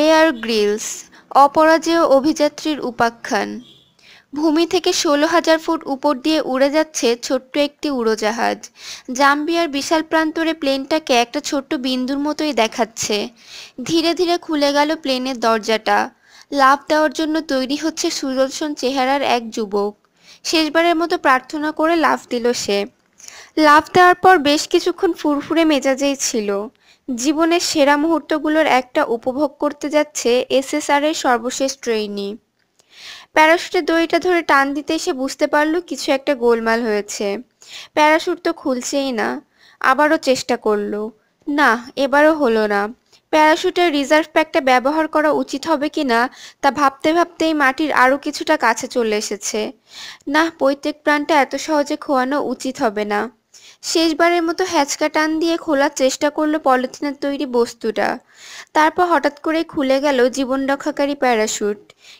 bear Grylls অপরাজেয় অভিযাত্রীর উপাখ্যান ভূমি থেকে ষোলো হাজার ফুট উপর দিয়ে উড়ে যাচ্ছে ছোট্ট একটি উড়োজাহাজ জাম্বিয়ার বিশাল প্রান্তরে প্লেনটাকে একটা ছোট্ট বিন্দুর মতোই দেখাচ্ছে ধীরে ধীরে খুলে গেল প্লেনের দরজাটা লাভ দেওয়ার জন্য তৈরি হচ্ছে সুদর্শন চেহারার এক যুবক শেষবারের মতো প্রার্থনা করে লাভ দিল সে লাভ দেওয়ার পর বেশ কিছুক্ষণ ফুরফুরে মেজাজেই ছিল জীবনের সেরা মুহূর্তগুলোর একটা উপভোগ করতে যাচ্ছে এসএসআর এর সর্বশেষ ট্রেইনি প্যারাশুটে দড়িটা ধরে টান দিতে এসে বুঝতে পারল কিছু একটা গোলমাল হয়েছে প্যারাশুট তো খুলছেই না আবারও চেষ্টা করলো না এবারও হলো না প্যারাশুটের রিজার্ভ প্যাকটা ব্যবহার করা উচিত হবে কি না তা ভাবতে ভাবতেই মাটির আরও কিছুটা কাছে চলে এসেছে না পৈতৃক প্রাণটা এত সহজে খোয়ানো উচিত হবে না শেষবারের মতো হ্যাচকা টান দিয়ে খোলার চেষ্টা করলো পলিথিনের তৈরি বস্তুটা তারপর হঠাৎ করে খুলে গেল জীবন রক্ষাকারী প্যারাশুট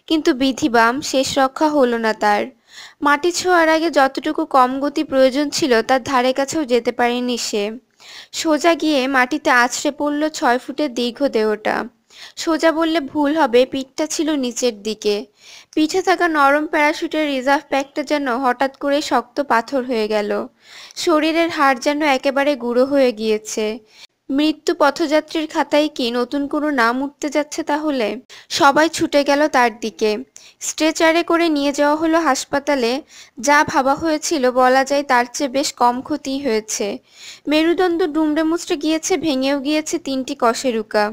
কিন্তু বিধিবাম শেষ রক্ষা হলো না তার মাটি ছোঁয়ার আগে যতটুকু কম গতি প্রয়োজন ছিল তার ধারে কাছেও যেতে পারেনি সে সোজা গিয়ে মাটিতে আছড়ে পড়ল ছয় ফুটের দীর্ঘ দেহটা সোজা বললে ভুল হবে পিঠটা ছিল নিচের দিকে পিঠে থাকা নরম প্যারাশুটের রিজার্ভ প্যাকটা যেন হঠাৎ করে শক্ত পাথর হয়ে গেল শরীরের হাড় যেন একেবারে গুঁড়ো হয়ে গিয়েছে মৃত্যু পথযাত্রীর খাতায় কি নতুন কোনো নাম উঠতে যাচ্ছে তাহলে সবাই ছুটে গেল তার দিকে স্ট্রেচারে করে নিয়ে যাওয়া হলো হাসপাতালে যা ভাবা হয়েছিল বলা যায় তার চেয়ে বেশ কম ক্ষতি হয়েছে মেরুদণ্ড ডুমড়ে মুচড়ে গিয়েছে ভেঙেও গিয়েছে তিনটি কশেরুকা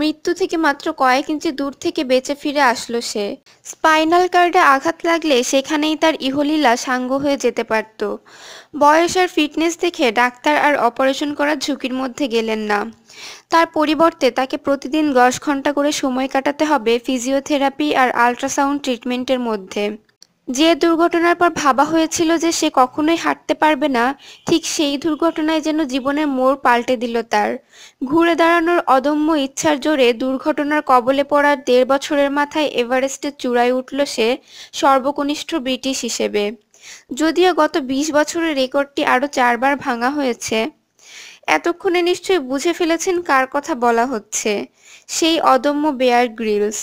মৃত্যু থেকে মাত্র কয়েক ইঞ্চি দূর থেকে বেঁচে ফিরে আসলো সে স্পাইনাল কার্ডে আঘাত লাগলে সেখানেই তার ইহলীলা সাঙ্গ হয়ে যেতে পারত বয়স আর ফিটনেস দেখে ডাক্তার আর অপারেশন করার ঝুঁকির মধ্যে গেলেন না তার পরিবর্তে তাকে প্রতিদিন দশ ঘন্টা করে সময় কাটাতে হবে ফিজিওথেরাপি আর আলট্রাসাউন্ড ট্রিটমেন্টের মধ্যে যে দুর্ঘটনার পর ভাবা হয়েছিল যে সে কখনোই হাঁটতে পারবে না ঠিক সেই দুর্ঘটনায় যেন জীবনের মোড় পাল্টে দিল তার ঘুরে দাঁড়ানোর অদম্য ইচ্ছার জোরে দুর্ঘটনার কবলে পড়ার দেড় বছরের মাথায় এভারেস্টের চূড়ায় উঠল সে সর্বকনিষ্ঠ ব্রিটিশ হিসেবে যদিও গত ২০ বছরের রেকর্ডটি আরও চারবার ভাঙা হয়েছে এতক্ষণে নিশ্চয়ই বুঝে ফেলেছেন কার কথা বলা হচ্ছে সেই অদম্য বেয়ার গ্রিলস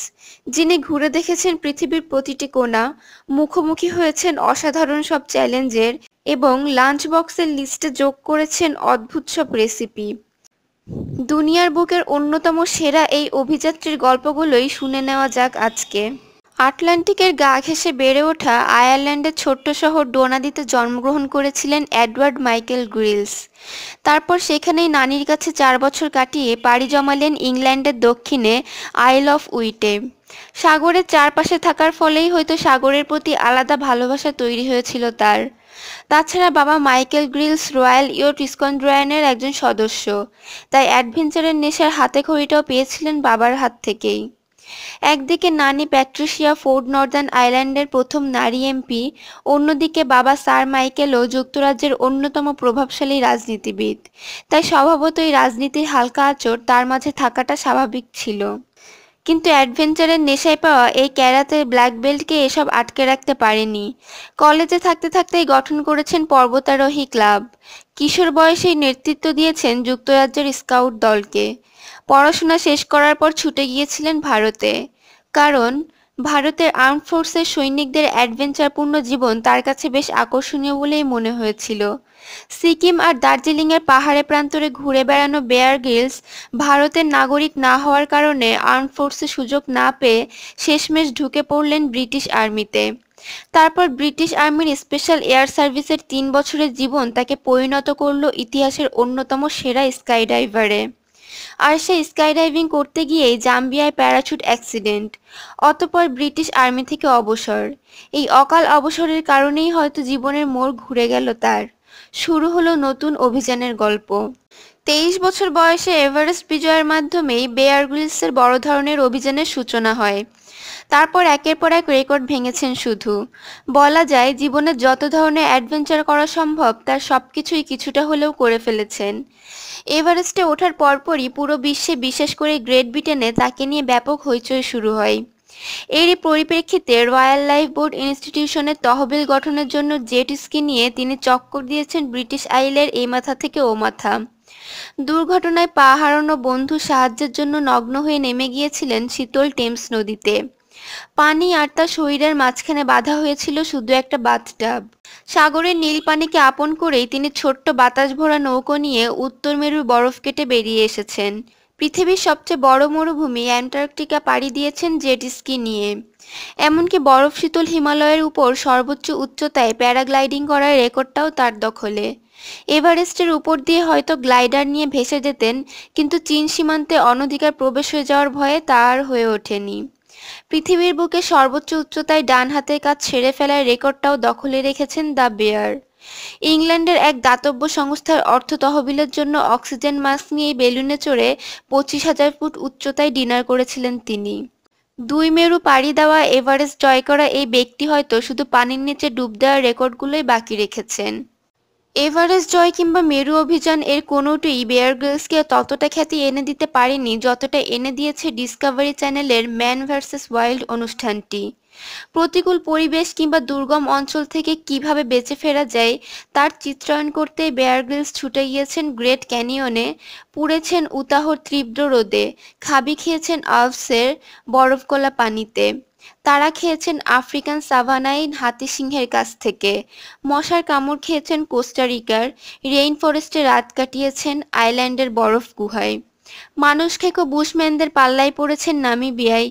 যিনি ঘুরে দেখেছেন পৃথিবীর প্রতিটি কোণা মুখোমুখি হয়েছেন অসাধারণ সব চ্যালেঞ্জের এবং লাঞ্চ বক্সের লিস্টে যোগ করেছেন অদ্ভুত সব রেসিপি দুনিয়ার বুকের অন্যতম সেরা এই অভিযাত্রীর গল্পগুলোই শুনে নেওয়া যাক আজকে আটলান্টিকের গা ঘেসে বেড়ে ওঠা আয়ারল্যান্ডের ছোট্ট শহর ডোনাদিতে জন্মগ্রহণ করেছিলেন অ্যাডওয়ার্ড মাইকেল গ্রিলস তারপর সেখানেই নানির কাছে চার বছর কাটিয়ে পাড়ি জমালেন ইংল্যান্ডের দক্ষিণে আইল অফ উইটে সাগরের চারপাশে থাকার ফলেই হয়তো সাগরের প্রতি আলাদা ভালোবাসা তৈরি হয়েছিল তার তাছাড়া বাবা মাইকেল গ্রিলস রয়্যাল ইয়ট স্কন্ড্রয়ানের একজন সদস্য তাই অ্যাডভেঞ্চারের নেশার হাতে খড়িটাও পেয়েছিলেন বাবার হাত থেকেই একদিকে নানি প্যাট্রিশিয়া ফোর্ড নর্দার্ন আইল্যান্ডের প্রথম নারী এমপি অন্যদিকে বাবা সার মাইকেলও যুক্তরাজ্যের অন্যতম প্রভাবশালী রাজনীতিবিদ তাই স্বভাবতই রাজনীতির হালকা আচর তার মাঝে থাকাটা স্বাভাবিক ছিল কিন্তু অ্যাডভেঞ্চারের নেশায় পাওয়া এই ক্যারাতে ব্ল্যাক বেল্টকে এসব আটকে রাখতে পারেনি কলেজে থাকতে থাকতেই গঠন করেছেন পর্বতারোহী ক্লাব কিশোর বয়সেই নেতৃত্ব দিয়েছেন যুক্তরাজ্যের স্কাউট দলকে পড়াশোনা শেষ করার পর ছুটে গিয়েছিলেন ভারতে কারণ ভারতের আর্ম ফোর্সের সৈনিকদের অ্যাডভেঞ্চারপূর্ণ জীবন তার কাছে বেশ আকর্ষণীয় বলেই মনে হয়েছিল সিকিম আর দার্জিলিংয়ের পাহাড়ে প্রান্তরে ঘুরে বেড়ানো বেয়ার গিলস ভারতের নাগরিক না হওয়ার কারণে আর্ম ফোর্সে সুযোগ না পেয়ে শেষমেশ ঢুকে পড়লেন ব্রিটিশ আর্মিতে তারপর ব্রিটিশ আর্মির স্পেশাল এয়ার সার্ভিসের তিন বছরের জীবন তাকে পরিণত করল ইতিহাসের অন্যতম সেরা স্কাইডাইভারে আরশা স্কাইডাইভিং করতে গিয়ে জাম্বিয়ায় প্যারাশুট অ্যাক্সিডেন্ট অতপর ব্রিটিশ আর্মি থেকে অবসর এই অকাল অবসরের কারণেই হয়তো জীবনের মোড় ঘুরে গেল তার শুরু হলো নতুন অভিযানের গল্প তেইশ বছর বয়সে এভারেস্ট বিজয়ের মাধ্যমেই বেয়ার গ্রিলসের বড় ধরনের অভিযানের সূচনা হয় তারপর একের পর এক রেকর্ড ভেঙেছেন শুধু বলা যায় জীবনে যত ধরনের অ্যাডভেঞ্চার করা সম্ভব তার সব কিছুই কিছুটা হলেও করে ফেলেছেন এভারেস্টে ওঠার পরপরই পুরো বিশ্বে বিশেষ করে গ্রেট ব্রিটেনে তাকে নিয়ে ব্যাপক হইচই শুরু হয় এরই পরিপ্রেক্ষিতে রয়্যাল লাইফ বোর্ড ইনস্টিটিউশনের তহবিল গঠনের জন্য জেট স্কি নিয়ে তিনি চক্কর দিয়েছেন ব্রিটিশ আইলের এই মাথা থেকে ও মাথা দুর্ঘটনায় পা হারানো বন্ধু সাহায্যের জন্য নগ্ন হয়ে নেমে গিয়েছিলেন শীতল টেমস নদীতে পানি আর তার শরীরের মাঝখানে বাধা হয়েছিল শুধু একটা বাথটাব সাগরের নীল পানিকে আপন করেই তিনি ছোট্ট বাতাস ভরা নৌকো নিয়ে উত্তর মেরুর বরফ কেটে বেরিয়ে এসেছেন পৃথিবীর সবচেয়ে বড় মরুভূমি অ্যান্টার্কটিকা পাড়ি দিয়েছেন জেট স্কি নিয়ে এমনকি বরফ শীতল হিমালয়ের উপর সর্বোচ্চ উচ্চতায় প্যারাগ্লাইডিং করার রেকর্ডটাও তার দখলে এভারেস্টের উপর দিয়ে হয়তো গ্লাইডার নিয়ে ভেসে যেতেন কিন্তু চীন সীমান্তে অনধিকার প্রবেশ হয়ে যাওয়ার ভয়ে তা আর হয়ে ওঠেনি পৃথিবীর বুকে সর্বোচ্চ উচ্চতায় ডান হাতের কাজ ছেড়ে ফেলার রেকর্ডটাও দখলে রেখেছেন দ্য বেয়ার ইংল্যান্ডের এক দাতব্য সংস্থার অর্থ তহবিলের জন্য অক্সিজেন মাস্ক নিয়ে বেলুনে চড়ে পঁচিশ হাজার ফুট উচ্চতায় ডিনার করেছিলেন তিনি দুই মেরু পাড়ি দেওয়া এভারেস্ট জয় করা এই ব্যক্তি হয়তো শুধু পানির নিচে ডুব দেওয়ার রেকর্ডগুলোই বাকি রেখেছেন এভারেস্ট জয় কিংবা মেরু অভিযান এর কোনোটিই বেয়ার গার্লসকে ততটা খ্যাতি এনে দিতে পারেনি যতটা এনে দিয়েছে ডিসকাভারি চ্যানেলের ম্যান ভার্সেস ওয়াইল্ড অনুষ্ঠানটি প্রতিকূল পরিবেশ কিংবা দুর্গম অঞ্চল থেকে কিভাবে বেঁচে ফেরা যায় তার চিত্রায়ন করতে বেয়ার গার্লস ছুটে গিয়েছেন গ্রেট ক্যানিয়নে পুড়েছেন উতাহর তীব্র রোদে খাবি খেয়েছেন আলফসের কলা পানিতে তারা খেয়েছেন আফ্রিকান সাভানাইন হাতি সিংহের কাছ থেকে মশার কামড় খেয়েছেন কোস্টারিকার রেইন ফরেস্টে রাত কাটিয়েছেন আইল্যান্ডের বরফ গুহায় মানুষ খেকো বুশম্যানদের পাল্লায় পড়েছেন নামিবিয়ায়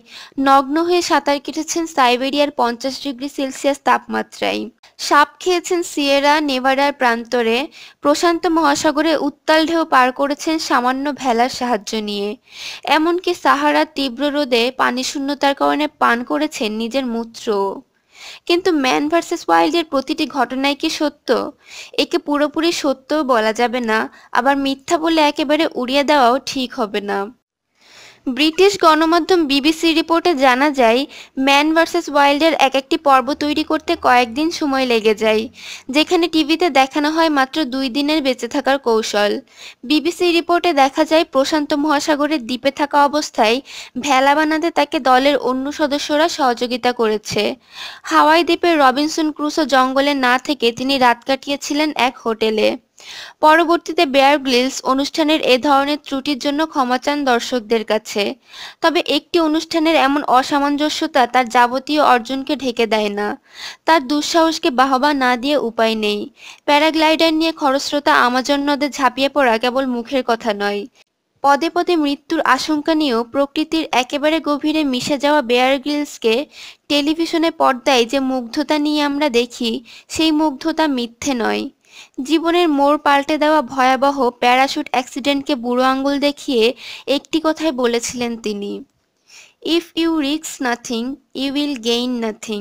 নগ্ন হয়ে সাঁতার কেটেছেন সাইবেরিয়ার পঞ্চাশ ডিগ্রি সেলসিয়াস তাপমাত্রায় সাপ খেয়েছেন সিয়েরা নেভাডার প্রান্তরে প্রশান্ত মহাসাগরে উত্তাল ঢেউ পার করেছেন সামান্য ভেলার সাহায্য নিয়ে এমনকি সাহারা তীব্র রোদে পানিশূন্যতার কারণে পান করেছেন নিজের মূত্র কিন্তু ম্যান ভার্সেস ওয়াইল্ডের প্রতিটি ঘটনাই কি সত্য একে পুরোপুরি সত্য বলা যাবে না আবার মিথ্যা বলে একেবারে উড়িয়ে দেওয়াও ঠিক হবে না ব্রিটিশ গণমাধ্যম বিবিসি রিপোর্টে জানা যায় ম্যান ভার্সেস ওয়াইল্ডের এক একটি পর্ব তৈরি করতে কয়েকদিন সময় লেগে যায় যেখানে টিভিতে দেখানো হয় মাত্র দুই দিনের বেঁচে থাকার কৌশল বিবিসি রিপোর্টে দেখা যায় প্রশান্ত মহাসাগরের দ্বীপে থাকা অবস্থায় ভেলা বানাতে তাকে দলের অন্য সদস্যরা সহযোগিতা করেছে হাওয়াই দ্বীপের রবিনসন ক্রুসো জঙ্গলে না থেকে তিনি রাত কাটিয়েছিলেন এক হোটেলে পরবর্তীতে বেয়ার গ্রিলস অনুষ্ঠানের এ ধরনের ত্রুটির জন্য ক্ষমা চান দর্শকদের কাছে তবে একটি অনুষ্ঠানের এমন অসামঞ্জস্যতা তার যাবতীয় অর্জনকে ঢেকে দেয় না তার দুঃসাহসকে বাহবা না দিয়ে উপায় নেই প্যারাগ্লাইডার নিয়ে খরস্রোতা আমাজন নদে ঝাঁপিয়ে পড়া কেবল মুখের কথা নয় পদে পদে মৃত্যুর আশঙ্কা নিয়েও প্রকৃতির একেবারে গভীরে মিশে যাওয়া বেয়ার গ্রিলসকে টেলিভিশনে পর্দায় যে মুগ্ধতা নিয়ে আমরা দেখি সেই মুগ্ধতা মিথ্যে নয় জীবনের মোড় পাল্টে দেওয়া ভয়াবহ প্যারাশুট অ্যাক্সিডেন্টকে বুড়ো আঙুল দেখিয়ে একটি কথাই বলেছিলেন তিনি ইফ ইউ রিক্স nothing you will gain nothing